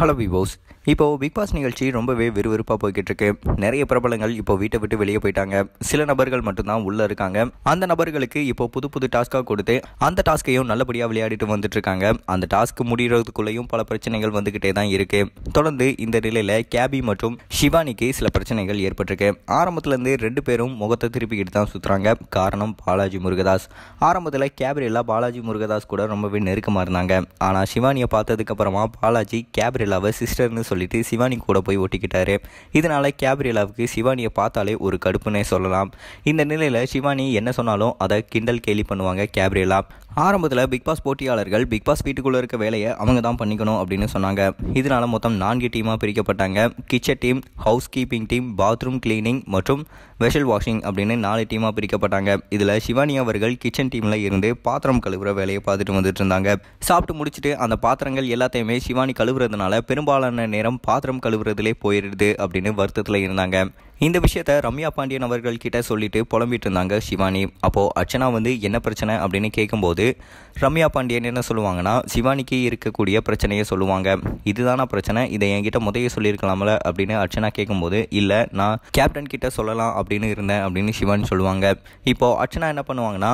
hello விவோஸ் இப்போது big pass நிகழ்ச்சி ரொம்பவே விறுவிறுப்பாக போய்கிட்டு இருக்கு நிறைய பிரபலங்கள் இப்போ வீட்டை விட்டு வெளியே போயிட்டாங்க சில நபர்கள் மட்டும்தான் உள்ளே இருக்காங்க அந்த நபர்களுக்கு இப்போ புது புது டாஸ்காக கொடுத்து அந்த டாஸ்கையும் நல்லபடியாக விளையாடிட்டு வந்துட்டு இருக்காங்க அந்த டாஸ்க் முடிகிறதுக்குள்ளேயும் பல பிரச்சனைகள் வந்துக்கிட்டே தான் இருக்கு தொடர்ந்து இந்த நிலையில் கேபி மற்றும் ஷிவானிக்கு சில பிரச்சனைகள் ஏற்பட்டிருக்கு ஆரம்பத்துலேருந்து ரெண்டு பேரும் முகத்தை திருப்பிக்கிட்டு தான் சுற்றுறாங்க காரணம் பாலாஜி முருகதாஸ் ஆரம்பத்தில் கேப்ரியெல்லாம் பாலாஜி முருகதாஸ் கூட ரொம்பவே நெருக்கமாக இருந்தாங்க ஆனால் ஷிவானியை பார்த்ததுக்கப்புறமா பாலாஜி கேப்ரியல் கேப்ரியலாவை சிஸ்டர்னு சொல்லிட்டு சிவானி கூட போய் ஒட்டிக்கிட்டாரு இதனால கேப்ரியலாவுக்கு சிவானியை பார்த்தாலே ஒரு கடுப்புன்னே சொல்லலாம் இந்த நிலையில் சிவானி என்ன சொன்னாலும் அதை கிண்டல் கேலி பண்ணுவாங்க கேப்ரியலா ஆரம்பத்தில் பிக் பாஸ் போட்டியாளர்கள் பிக் பாஸ் வீட்டுக்குள்ளே இருக்க வேலையை அவங்க தான் பண்ணிக்கணும் அப்படின்னு சொன்னாங்க இதனால் மொத்தம் நான்கு டீமாக பிரிக்கப்பட்டாங்க kitchen team housekeeping team bathroom cleaning மற்றும் வெஷல் வாஷிங் அப்படின்னு நாலு டீமாக பிரிக்கப்பட்டாங்க இதில் சிவானி அவர்கள் கிச்சன் டீமில் இருந்து பாத்திரம் கழுவுற வேலையை பார்த்துட்டு வந்துட்டு இருந்தாங்க சாப்பிட்டு முடிச்சுட்டு அந்த பாத்திரங்கள் எல்லாத்தையுமே சிவானி கழுவுறதுனால பெரும்பாலான நேரம் பாத்திரம் கழுவுறதுலே போயிடுது அப்படின்னு வருத்தத்தில் இருந்தாங்க இந்த விஷயத்த ரம்யா பாண்டியன் அவர்கள் கிட்ட சொல்லிட்டு புலம்பிட்டு இருந்தாங்க சிவானி அப்போது அர்ச்சனா வந்து என்ன பிரச்சனை அப்படின்னு கேட்கும்போது ரம்யா பாண்டியன் என்ன சொல்லுவாங்கன்னா சிவானிக்கு இருக்கக்கூடிய பிரச்சனையை சொல்லுவாங்க இதுதானா பிரச்சனை இதை என்கிட்ட முதைய சொல்லியிருக்கலாம்ல அப்படின்னு அர்ச்சனா கேட்கும்போது இல்லை நான் கேப்டன் கிட்ட சொல்லலாம் அப்படின்னு இருந்தேன் அப்படின்னு சிவானி சொல்லுவாங்க இப்போது அர்ச்சனா என்ன பண்ணுவாங்கன்னா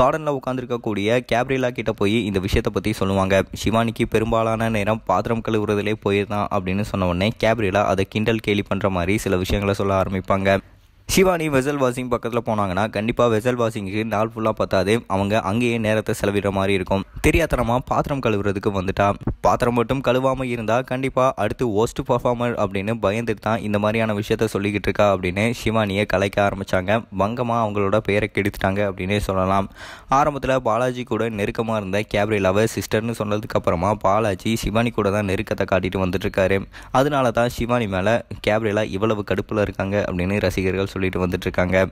கார்டனில் உட்காந்துருக்கக்கூடிய கேப்ரிலா கிட்டே போய் இந்த விஷயத்தை பற்றி சொல்லுவாங்க சிவானிக்கு பெரும்பாலான நேரம் பாத்திரம் கழுவுறதுலே போயிருந்தான் அப்படின்னு சொன்ன உடனே கேப்ரிலா அதை கிண்டல் கேலி பண்ணுற மாதிரி சில விஷயங்களை சொல்ல ஆரம்பிப்பாங்க சிவானி வெசல் வாசிங் பக்கத்தில் போனாங்கன்னா கண்டிப்பாக வெசல் வாசிங்க்கு நாள் ஃபுல்லாக பார்த்தாது அவங்க அங்கேயே நேரத்தை செலவிடுற மாதிரி இருக்கும் தெரியாதனமாக பாத்திரம் கழுவுறதுக்கு வந்துட்டா பாத்திரம் மட்டும் கழுவாமல் இருந்தால் கண்டிப்பாக அடுத்து ஒஸ்ட் பர்ஃபார்மர் அப்படின்னு பயந்துட்டு தான் இந்த மாதிரியான விஷயத்த சொல்லிக்கிட்டு இருக்கா அப்படின்னு சிவானியை கலைக்க ஆரம்பித்தாங்க வங்கமாக அவங்களோட பேரை கெடுத்துட்டாங்க அப்படின்னே சொல்லலாம் ஆரம்பத்தில் பாலாஜி கூட நெருக்கமாக இருந்த கேப்ரிலாவை சிஸ்டர்னு சொன்னதுக்கு அப்புறமா பாலாஜி சிவானி கூட தான் நெருக்கத்தை காட்டிட்டு இருக்காரு அதனால தான் சிவானி மேலே கேப்ரிலா இவ்வளவு கடுப்பில் இருக்காங்க அப்படின்னு ரசிகர்கள் சொல்லிட்டு வந்துட்டு இருக்காங்க